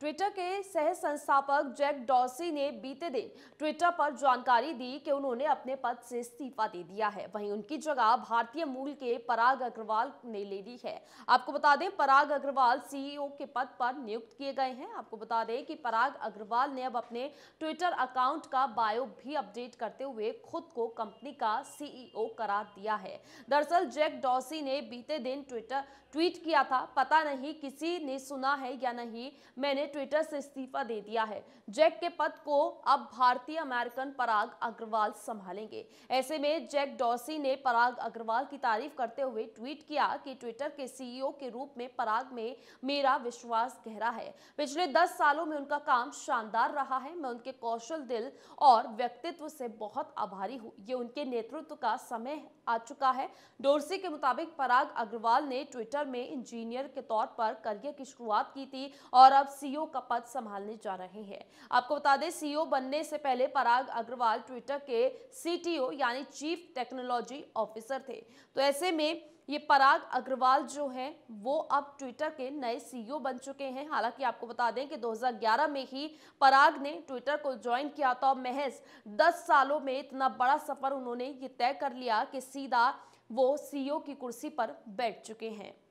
Twitter के सह संस्थापक जैक डॉसी ने बीते दिन ट्विटर पर जानकारी दी कि उन्होंने अपने पद से इस्तीफा दे दिया है वहीं उनकी जगह भारतीय मूल के पराग अग्रवाल ने ले ली है आपको बता दें पराग अग्रवाल सीईओ e के पद पर नियुक्त किए गए हैं आपको बता दें कि पराग अग्रवाल ने अब अपने ट्विटर अकाउंट का बायो भी अपडेट करते हुए खुद को कंपनी का सीईओ e करार दिया है दरअसल जैक डॉसी ने बीते दिन ट्विटर ट्वीट किया था पता नहीं किसी ने सुना है या नहीं मैंने ने ट्विटर से इस्तीफा दे दिया है जैक के पद को अब भारतीय अमेरिकन पराग अग्रवाल संभालेंगे ऐसे में जैक डॉसी ने पराग अग्रवाल की तारीफ करते हुए ट्वीट किया कि ट्विटर के सीईओ e के रूप में पराग में मेरा विश्वास गहरा है पिछले दस सालों में उनका काम शानदार रहा है मैं उनके कौशल दिल और व्यक्तित्व से बहुत आभारी हूँ ये उनके नेतृत्व का समय आ चुका है डोरसी के मुताबिक पराग अग्रवाल ने ट्विटर में इंजीनियर के तौर पर करियर की शुरुआत की थी और अब सी सीईओ का पद संभालने जा रहे हैं आपको बता दें सीईओ बनने से पहले पराग अग्रवाल ट्विटर के सीटीओ यानी चीफ टेक्नोलॉजी ऑफिसर थे तो ऐसे में ये पराग अग्रवाल जो हैं वो अब ट्विटर के नए सीईओ बन चुके हैं हालांकि आपको बता दें कि 2011 में ही पराग ने ट्विटर को ज्वाइन किया था तो और महज 10 सालों में इतना बड़ा सफर उन्होंने ये तय कर लिया कि सीधा वो सीईओ की कुर्सी पर बैठ चुके हैं